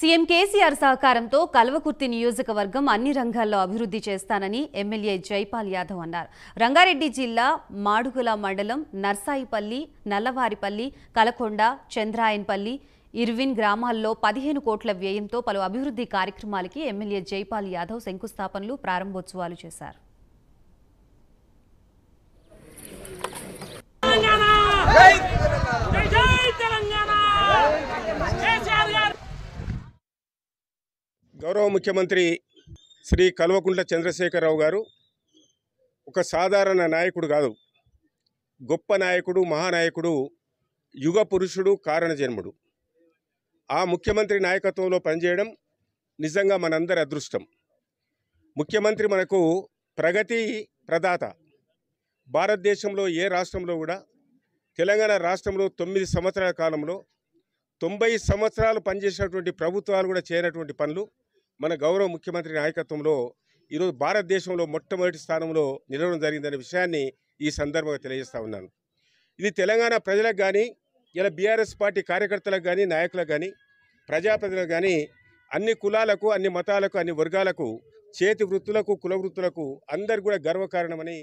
CM KCR సహకారంతో కల్వకుర్తి నియోజకవర్గం అన్ని రంగాల్లో అభివృద్ధి చేస్తానని ఎమ్మెల్యే జైపాల్ యాదవ్ అన్నారు రంగారెడ్డి జిల్లా మాడుగుల మండలం నర్సాయిపల్లి నల్లవారిపల్లి కలకొండ చంద్రాయన్పల్లి ఇర్విన్ గ్రామాల్లో పదిహేను కోట్ల వ్యయంతో పలు అభివృద్ధి కార్యక్రమాలకి ఎమ్మెల్యే జైపాల్ యాదవ్ శంకుస్థాపనలు ప్రారంభోత్సవాలు చేశారు గౌరవ ముఖ్యమంత్రి శ్రీ కల్వకుంట్ల చంద్రశేఖరరావు గారు ఒక సాధారణ నాయకుడు కాదు గొప్ప నాయకుడు మహానాయకుడు యుగ పురుషుడు కారణజన్ముడు ఆ ముఖ్యమంత్రి నాయకత్వంలో పనిచేయడం నిజంగా మనందరి అదృష్టం ముఖ్యమంత్రి మనకు ప్రగతి ప్రదాత భారతదేశంలో ఏ రాష్ట్రంలో కూడా తెలంగాణ రాష్ట్రంలో తొమ్మిది సంవత్సరాల కాలంలో తొంభై సంవత్సరాలు పనిచేసినటువంటి ప్రభుత్వాలు కూడా చేయనటువంటి పనులు మన గౌరవ ముఖ్యమంత్రి నాయకత్వంలో ఈరోజు భారతదేశంలో మొట్టమొదటి స్థానంలో నిలవడం జరిగిందనే విషయాన్ని ఈ సందర్భంగా తెలియజేస్తా ఉన్నాను ఇది తెలంగాణ ప్రజలకు కానీ ఇలా బీఆర్ఎస్ పార్టీ కార్యకర్తలకు కానీ నాయకులకు కానీ ప్రజాప్రతినిధులకు కానీ అన్ని కులాలకు అన్ని మతాలకు అన్ని వర్గాలకు చేతి వృత్తులకు కుల వృత్తులకు అందరు కూడా గర్వకారణమని